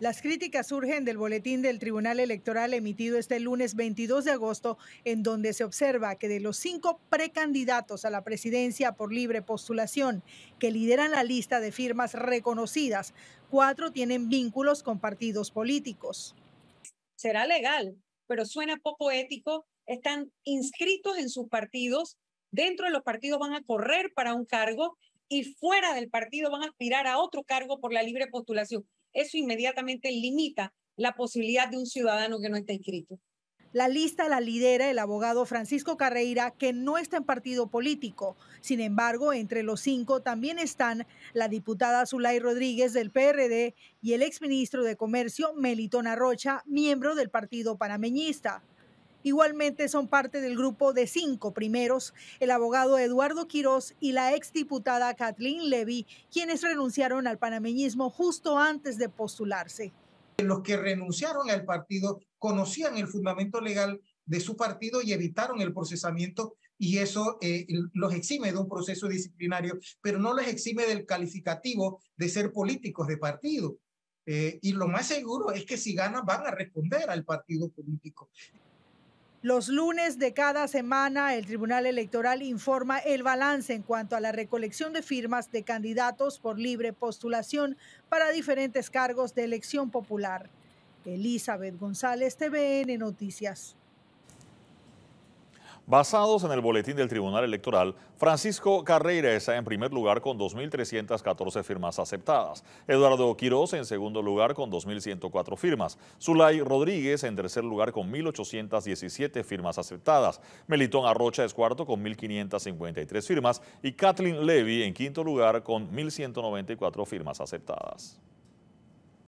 Las críticas surgen del boletín del Tribunal Electoral emitido este lunes 22 de agosto, en donde se observa que de los cinco precandidatos a la presidencia por libre postulación que lideran la lista de firmas reconocidas, cuatro tienen vínculos con partidos políticos. Será legal, pero suena poco ético. Están inscritos en sus partidos, dentro de los partidos van a correr para un cargo y fuera del partido van a aspirar a otro cargo por la libre postulación eso inmediatamente limita la posibilidad de un ciudadano que no está inscrito. La lista la lidera el abogado Francisco Carreira, que no está en partido político. Sin embargo, entre los cinco también están la diputada Zulay Rodríguez del PRD y el exministro de Comercio Melitona Rocha, miembro del partido panameñista. Igualmente son parte del grupo de cinco primeros, el abogado Eduardo Quirós y la exdiputada Kathleen Levy, quienes renunciaron al panameñismo justo antes de postularse. Los que renunciaron al partido conocían el fundamento legal de su partido y evitaron el procesamiento y eso eh, los exime de un proceso disciplinario, pero no los exime del calificativo de ser políticos de partido. Eh, y lo más seguro es que si ganan van a responder al partido político. Los lunes de cada semana, el Tribunal Electoral informa el balance en cuanto a la recolección de firmas de candidatos por libre postulación para diferentes cargos de elección popular. Elizabeth González, TVN Noticias. Basados en el boletín del Tribunal Electoral, Francisco Carreira está en primer lugar con 2.314 firmas aceptadas, Eduardo Quiroz en segundo lugar con 2.104 firmas, Zulay Rodríguez en tercer lugar con 1.817 firmas aceptadas, Melitón Arrocha es cuarto con 1.553 firmas y Kathleen Levy en quinto lugar con 1.194 firmas aceptadas.